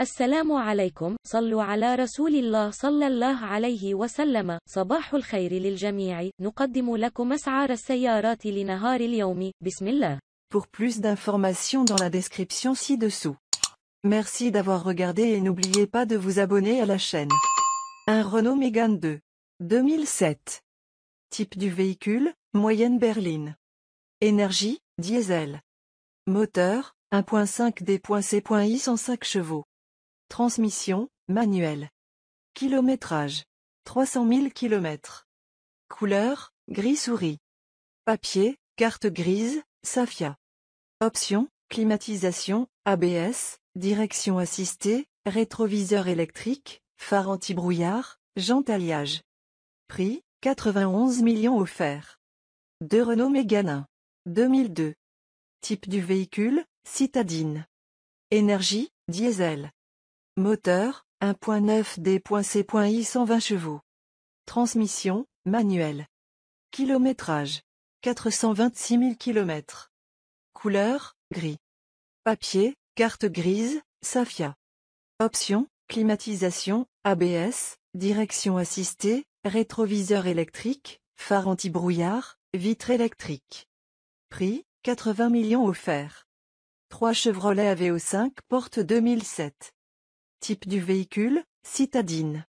السلام صلوا على رسول الله صلى الله عليه وسلم صباح الخير للجميع نقدم لكم السيارات لنهار اليوم بسم الله Pour plus d'informations dans la description ci-dessous. Merci d'avoir regardé et n'oubliez pas de vous abonner à la chaîne. Un Renault Mégane 2. 2007. Type du véhicule, moyenne berline. Énergie, diesel. Moteur, 1.5 D.C.I 105 chevaux. Transmission, manuel. Kilométrage. 300 000 km. Couleur, gris souris. Papier, carte grise, Safia. Option, climatisation, ABS, direction assistée, rétroviseur électrique, phare anti-brouillard, jante alliage. Prix, 91 millions offerts. De Renault Méganin. 2002. Type du véhicule, citadine. Énergie, diesel. Moteur, 1.9 D.C.I 120 chevaux. Transmission, manuel. Kilométrage, 426 000 km. Couleur, gris. Papier, carte grise, Safia. Option, climatisation, ABS, direction assistée, rétroviseur électrique, phare anti-brouillard, vitre électrique. Prix, 80 millions offerts. 3 Chevrolet AVO5 porte 2007. Type du véhicule, citadine.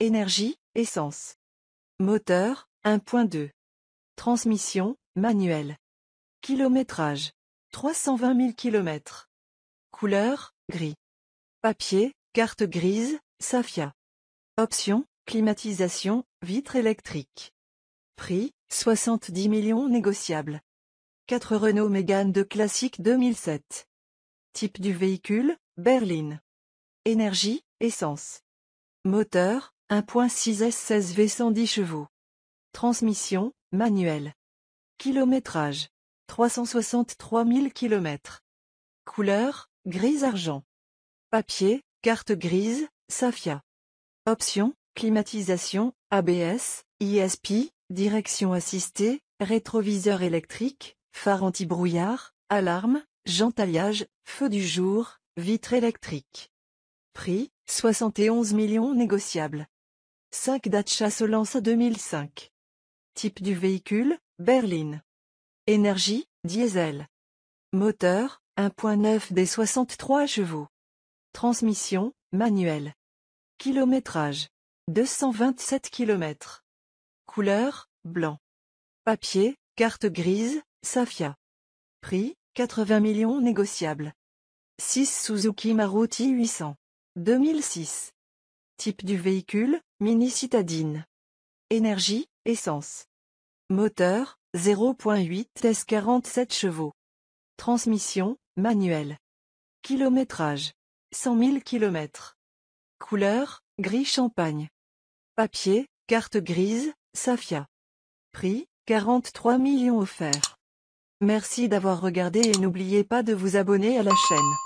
Énergie, essence. Moteur, 1.2. Transmission, manuel. Kilométrage, 320 000 km. Couleur, gris. Papier, carte grise, Safia. Option, climatisation, vitre électrique. Prix, 70 millions négociables. 4 Renault Mégane de classique 2007. Type du véhicule, berline. Énergie, essence. Moteur, 1.6 S 16 V 110 chevaux. Transmission, manuel. Kilométrage, 363 000 km. Couleur, gris-argent. Papier, carte grise, Safia. Option, climatisation, ABS, ISP, direction assistée, rétroviseur électrique, phare anti-brouillard, alarme, alliage, feu du jour, vitre électrique. Prix, 71 millions négociables. 5 Dacia se lance à 2005. Type du véhicule, berline. Énergie, diesel. Moteur, 1.9 des 63 chevaux. Transmission, manuel. Kilométrage, 227 km. Couleur, blanc. Papier, carte grise, Safia. Prix, 80 millions négociables. 6 Suzuki Maruti 800. 2006. Type du véhicule, mini-citadine. Énergie, essence. Moteur, 0.8 S 47 chevaux. Transmission, manuel. Kilométrage, 100 000 km. Couleur, gris champagne. Papier, carte grise, Safia. Prix, 43 millions offerts. Merci d'avoir regardé et n'oubliez pas de vous abonner à la chaîne.